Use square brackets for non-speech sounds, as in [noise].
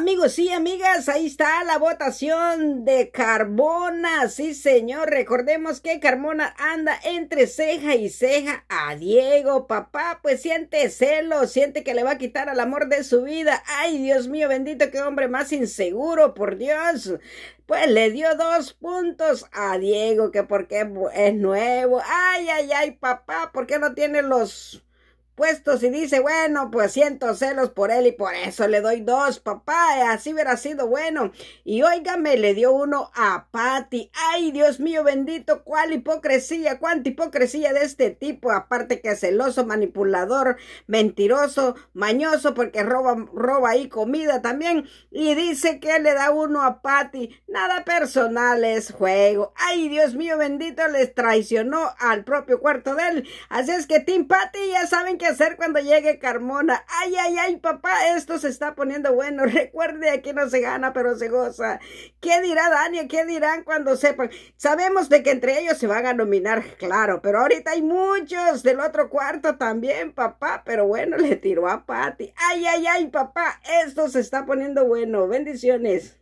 Amigos y amigas, ahí está la votación de Carbona. Sí, señor, recordemos que Carmona anda entre ceja y ceja a Diego. Papá, pues siente celo, siente que le va a quitar al amor de su vida. Ay, Dios mío, bendito, qué hombre más inseguro, por Dios. Pues le dio dos puntos a Diego, que porque es nuevo. Ay, ay, ay, papá, ¿por qué no tiene los puestos y dice, bueno, pues siento celos por él y por eso le doy dos, papá, así hubiera sido bueno. Y óigame, le dio uno a Patty. Ay, Dios mío bendito, cuál hipocresía, cuánta hipocresía de este tipo, aparte que celoso, manipulador, mentiroso, mañoso, porque roba, roba ahí comida también. Y dice que le da uno a Patty. Nada personal es juego. Ay, Dios mío bendito, les traicionó al propio cuarto de él. Así es que Tim Patty, ya saben que hacer cuando llegue Carmona? Ay, ay, ay, papá, esto se está poniendo bueno. [laughs] Recuerde, aquí no se gana, pero se goza. ¿Qué dirá Dania? ¿Qué dirán cuando sepan? Sabemos de que entre ellos se van a nominar, claro, pero ahorita hay muchos del otro cuarto también, papá. Pero bueno, [laughs] le tiró a Patty. Ay, ay, ay, papá, esto se está poniendo bueno. Bendiciones.